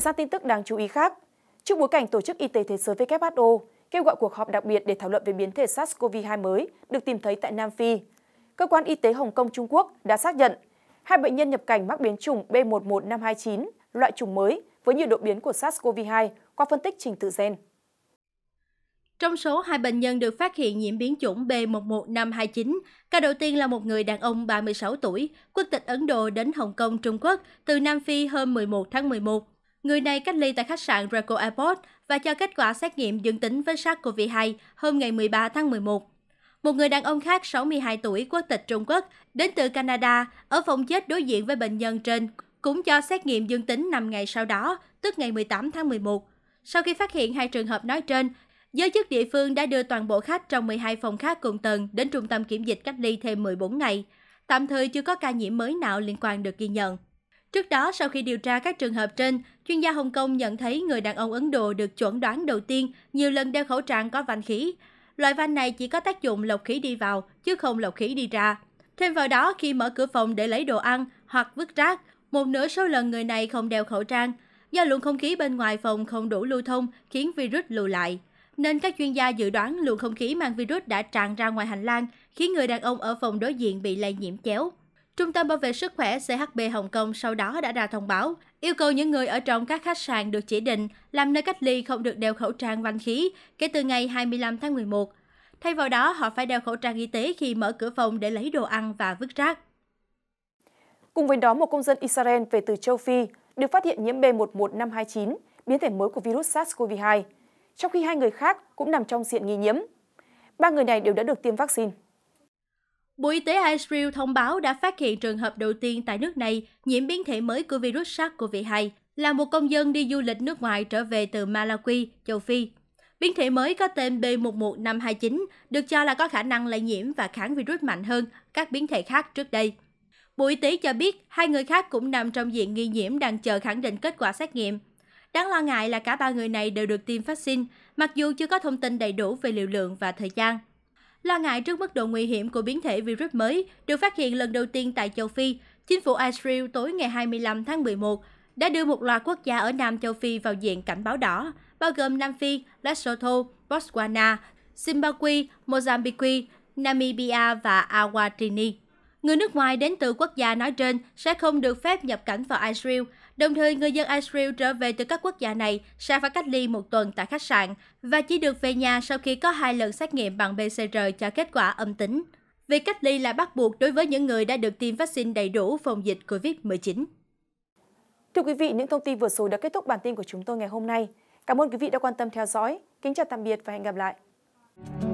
Chuyển sang tin tức đáng chú ý khác. Trước bối cảnh Tổ chức Y tế Thế giới WHO kêu gọi cuộc họp đặc biệt để thảo luận về biến thể SARS-CoV-2 mới được tìm thấy tại Nam Phi, cơ quan y tế Hồng Kông Trung Quốc đã xác nhận hai bệnh nhân nhập cảnh mắc biến chủng B11529, loại chủng mới với nhiều đột biến của SARS-CoV-2 qua phân tích trình tự gen. Trong số hai bệnh nhân được phát hiện nhiễm biến chủng B11529, ca đầu tiên là một người đàn ông 36 tuổi, quốc tịch Ấn Độ đến Hồng Kông, Trung Quốc từ Nam Phi hôm 11 tháng 11. Người này cách ly tại khách sạn Reco Airport và cho kết quả xét nghiệm dương tính với SARS-CoV-2 hôm ngày 13 tháng 11. Một người đàn ông khác 62 tuổi quốc tịch Trung Quốc đến từ Canada ở phòng chết đối diện với bệnh nhân trên cũng cho xét nghiệm dương tính 5 ngày sau đó, tức ngày 18 tháng 11. Sau khi phát hiện hai trường hợp nói trên, giới chức địa phương đã đưa toàn bộ khách trong 12 phòng khác cùng tầng đến trung tâm kiểm dịch cách ly thêm 14 ngày. Tạm thời chưa có ca nhiễm mới nào liên quan được ghi nhận trước đó sau khi điều tra các trường hợp trên chuyên gia hồng kông nhận thấy người đàn ông ấn độ được chuẩn đoán đầu tiên nhiều lần đeo khẩu trang có vành khí loại van này chỉ có tác dụng lọc khí đi vào chứ không lọc khí đi ra thêm vào đó khi mở cửa phòng để lấy đồ ăn hoặc vứt rác một nửa số lần người này không đeo khẩu trang do luồng không khí bên ngoài phòng không đủ lưu thông khiến virus lưu lại nên các chuyên gia dự đoán luồng không khí mang virus đã tràn ra ngoài hành lang khiến người đàn ông ở phòng đối diện bị lây nhiễm chéo Trung tâm Bảo vệ Sức khỏe CHB Hồng Kông sau đó đã ra thông báo yêu cầu những người ở trong các khách sạn được chỉ định làm nơi cách ly không được đeo khẩu trang văn khí kể từ ngày 25 tháng 11. Thay vào đó, họ phải đeo khẩu trang y tế khi mở cửa phòng để lấy đồ ăn và vứt rác. Cùng với đó, một công dân Israel về từ châu Phi được phát hiện nhiễm B11529, biến thể mới của virus SARS-CoV-2, trong khi hai người khác cũng nằm trong diện nghi nhiễm. Ba người này đều đã được tiêm vaccine bộ y tế israel thông báo đã phát hiện trường hợp đầu tiên tại nước này nhiễm biến thể mới của virus sars cov 2 là một công dân đi du lịch nước ngoài trở về từ malawi châu phi Biến thể mới có tên B11529 được cho là có khả năng lây nhiễm và kháng virus mạnh hơn các biến thể khác trước đây. Bộ Y tế cho biết hai người khác cũng nằm trong diện nghi nhiễm đang chờ khẳng định kết quả xét nghiệm. Đáng lo ngại là cả ba người này đều được tiêm vaccine, mặc dù chưa có thông tin đầy đủ về liều lượng và thời gian lo ngại trước mức độ nguy hiểm của biến thể virus mới được phát hiện lần đầu tiên tại châu Phi, chính phủ Israel tối ngày 25 tháng 11 đã đưa một loạt quốc gia ở Nam châu Phi vào diện cảnh báo đỏ, bao gồm Nam Phi, Lesotho, Botswana, Zimbabwe, Mozambique, Namibia và Awatini người nước ngoài đến từ quốc gia nói trên sẽ không được phép nhập cảnh vào Israel, đồng thời người dân Israel trở về từ các quốc gia này sẽ phải cách ly một tuần tại khách sạn và chỉ được về nhà sau khi có hai lần xét nghiệm bằng PCR cho kết quả âm tính. Việc cách ly là bắt buộc đối với những người đã được tiêm vaccine đầy đủ phòng dịch COVID-19. Thưa quý vị, những thông tin vừa rồi đã kết thúc bản tin của chúng tôi ngày hôm nay. Cảm ơn quý vị đã quan tâm theo dõi. Kính chào tạm biệt và hẹn gặp lại.